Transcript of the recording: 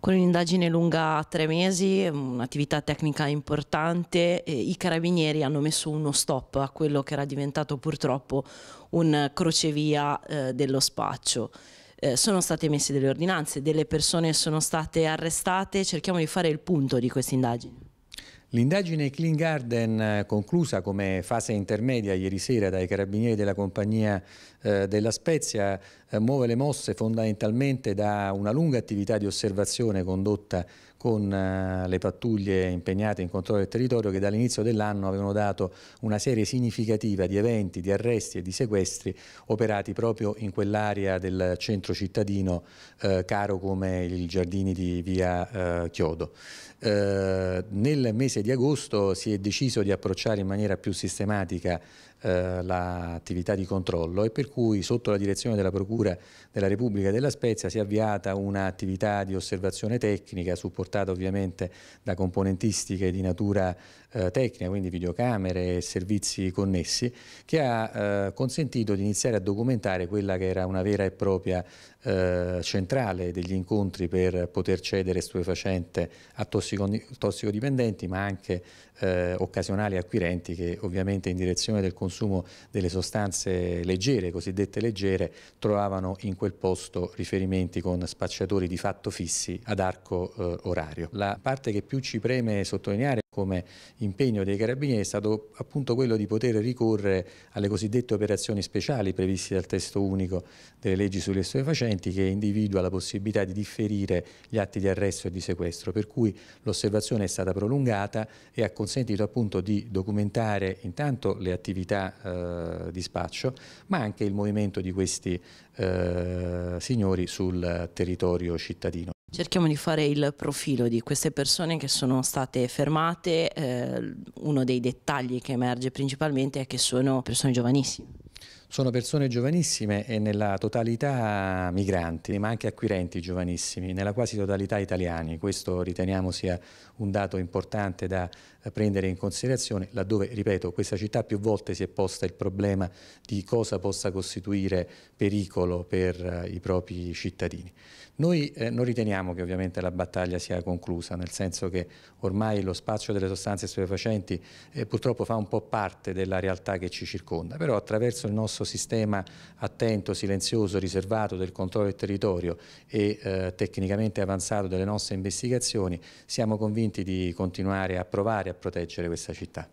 con un'indagine lunga tre mesi, un'attività tecnica importante, i carabinieri hanno messo uno stop a quello che era diventato purtroppo un crocevia eh, dello spaccio. Eh, sono state messe delle ordinanze, delle persone sono state arrestate, cerchiamo di fare il punto di questa indagine. L'indagine Clean Garden, eh, conclusa come fase intermedia ieri sera dai carabinieri della compagnia eh, della Spezia, eh, muove le mosse fondamentalmente da una lunga attività di osservazione condotta con eh, le pattuglie impegnate in controllo del territorio che dall'inizio dell'anno avevano dato una serie significativa di eventi, di arresti e di sequestri operati proprio in quell'area del centro cittadino eh, caro come i giardini di via eh, Chiodo. Eh, nel mese di agosto si è deciso di approcciare in maniera più sistematica eh, l'attività di controllo e per cui sotto la direzione della Procura Procura della Repubblica della Spezia si è avviata un'attività di osservazione tecnica supportata ovviamente da componentistiche di natura eh, tecnica, quindi videocamere e servizi connessi, che ha eh, consentito di iniziare a documentare quella che era una vera e propria eh, centrale degli incontri per poter cedere stupefacente a tossicodipendenti, ma anche eh, occasionali acquirenti che ovviamente in direzione del consumo delle sostanze leggere, cosiddette leggere, trovavano trovavano in quel posto riferimenti con spacciatori di fatto fissi ad arco eh, orario. La parte che più ci preme sottolineare come impegno dei carabinieri è stato appunto quello di poter ricorrere alle cosiddette operazioni speciali previste dal testo unico delle leggi sugli stupefacenti che individua la possibilità di differire gli atti di arresto e di sequestro, per cui l'osservazione è stata prolungata e ha consentito appunto di documentare intanto le attività eh, di spaccio, ma anche il movimento di questi eh, signori sul territorio cittadino. Cerchiamo di fare il profilo di queste persone che sono state fermate. Eh, uno dei dettagli che emerge principalmente è che sono persone giovanissime. Sono persone giovanissime e nella totalità migranti, ma anche acquirenti giovanissimi, nella quasi totalità italiani. Questo riteniamo sia un dato importante da eh, prendere in considerazione, laddove, ripeto, questa città più volte si è posta il problema di cosa possa costituire pericolo per eh, i propri cittadini. Noi eh, non riteniamo che ovviamente la battaglia sia conclusa, nel senso che ormai lo spazio delle sostanze stupefacenti eh, purtroppo fa un po' parte della realtà che ci circonda, però attraverso il nostro nostro sistema attento, silenzioso, riservato del controllo del territorio e eh, tecnicamente avanzato delle nostre investigazioni, siamo convinti di continuare a provare a proteggere questa città.